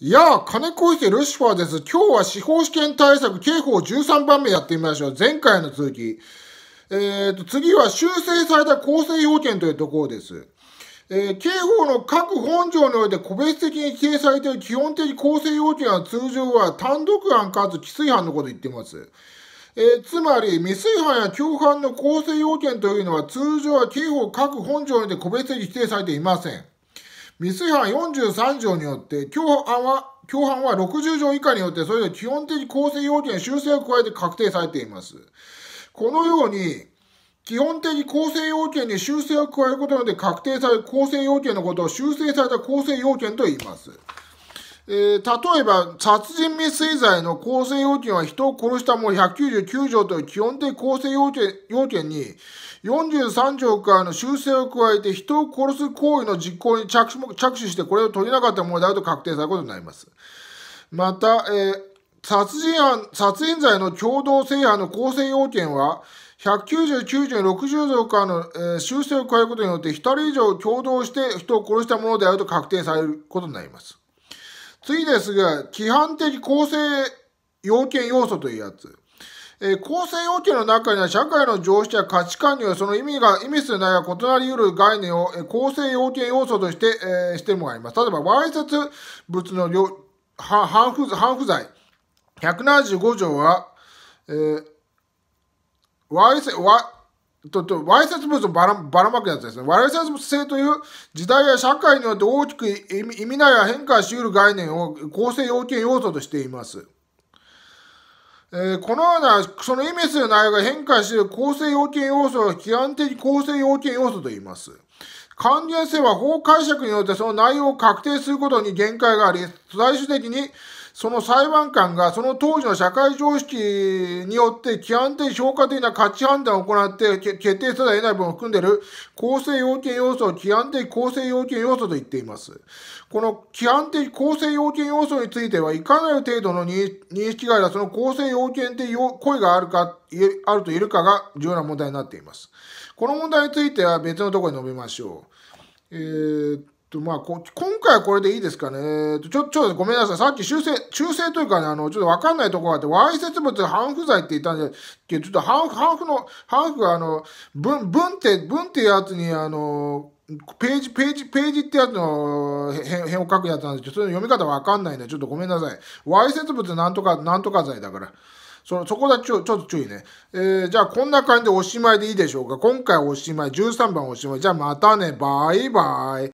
いやあ、金子池ルシファーです。今日は司法試験対策刑法13番目やってみましょう。前回の続き。えー、と、次は修正された構成要件というところです。えー、刑法の各本条において個別的に規定されている基本的構成要件は通常は単独犯かつ規制犯のことを言っています。えー、つまり、未遂犯や共犯の構成要件というのは通常は刑法各本条において個別的に規定されていません。未遂犯43条によって、共犯は、共犯は60条以下によって、それぞれ基本的構成要件修正を加えて確定されています。このように、基本的構成要件に修正を加えることによって確定される構成要件のことを修正された構成要件と言います。えー、例えば、殺人未遂罪の構成要件は人を殺したもう199条という基本的構成要件要件に、43条からの修正を加えて、人を殺す行為の実行に着手着手して、これを取りなかったものであると確定されることになります。また、えー、殺人案、殺人罪の共同正犯の構成要件は、199条60条からの、えー、修正を加えることによって、1人以上共同して人を殺したものであると確定されることになります。次ですが、規範的構成要件要素というやつ。えー、構成要件の中には社会の常識や価値観にはその意味が、意味する内容が異なり得る概念を、えー、構成要件要素として、えー、してもらいます。例えば、わいせつ物の量、反不反不罪。175条は、えー、わいせ、わ、と、と、わいせつ物をばらばらまくやつですね。わいせつ物性という時代や社会によって大きく意味意味や変化しうる概念を構成要件要素としています。えー、このような、その意味する内容が変化しうる構成要件要素を基本的構成要件要素と言います。還元性は法解釈によってその内容を確定することに限界があり、最終的にその裁判官がその当時の社会常識によって規範的評価的な価値判断を行って決定せざる得ない分を含んでいる構成要件要素を規範的構成要件要素と言っています。この規範的構成要件要素についてはいかなる程度の認識外だその構成要件って声があるか、あるといるかが重要な問題になっています。この問題については別のところに述べましょう。えーとまあこ、今回はこれでいいですかね。ちょ、ちょっとごめんなさい。さっき修正、修正というかね、あの、ちょっとわかんないとこがあって、わいせつ物反復剤って言ったんで、ちょっと反復、反復の、反復があの、文、文って、文ってやつに、あの、ページ、ページ、ページってやつの辺を書くやつなんですけど、それの読み方わかんないんで、ちょっとごめんなさい。わいせつ物なんとか、なんとか剤だから。そそこだちょ、ちょっと注意ね。えー、じゃあこんな感じでおしまいでいいでしょうか。今回おしまい。13番おしまい。じゃあまたね。バイバイ。